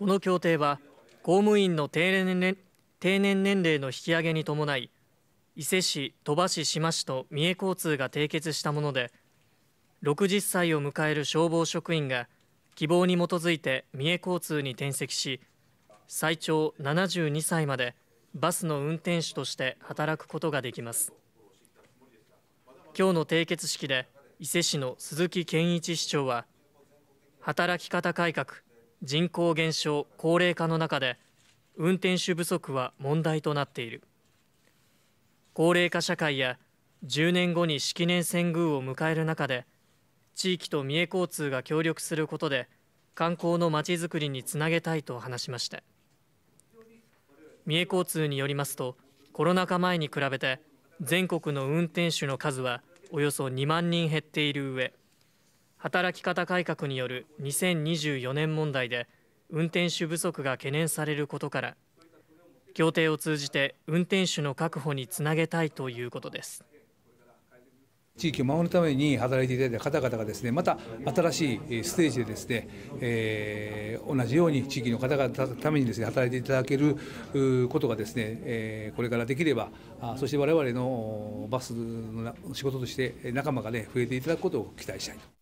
この協定は公務員の定年定年年齢の引き上げに伴い伊勢市、鳥羽市、志摩市と三重交通が締結したもので60歳を迎える消防職員が希望に基づいて三重交通に転籍し最長72歳までバスの運転手として働くことができます今日の締結式で伊勢市の鈴木健一市長は働き方改革人口減少高齢化の中で運転手不足は問題となっている高齢化社会や10年後に式年遷宮を迎える中で地域と三重交通が協力することで観光のまちづくりにつなげたいと話しました三重交通によりますとコロナ禍前に比べて全国の運転手の数はおよそ2万人減っている上働き方改革による2024年問題で運転手不足が懸念されることから協定を通じて運転手の確保につなげたいということです地域を守るために働いていただいた方々がですねまた新しいステージでですね、えー、同じように地域の方々のためにですね働いていただけることがですね、えー、これからできればそして我々のバスの仕事として仲間がね増えていただくことを期待したいと。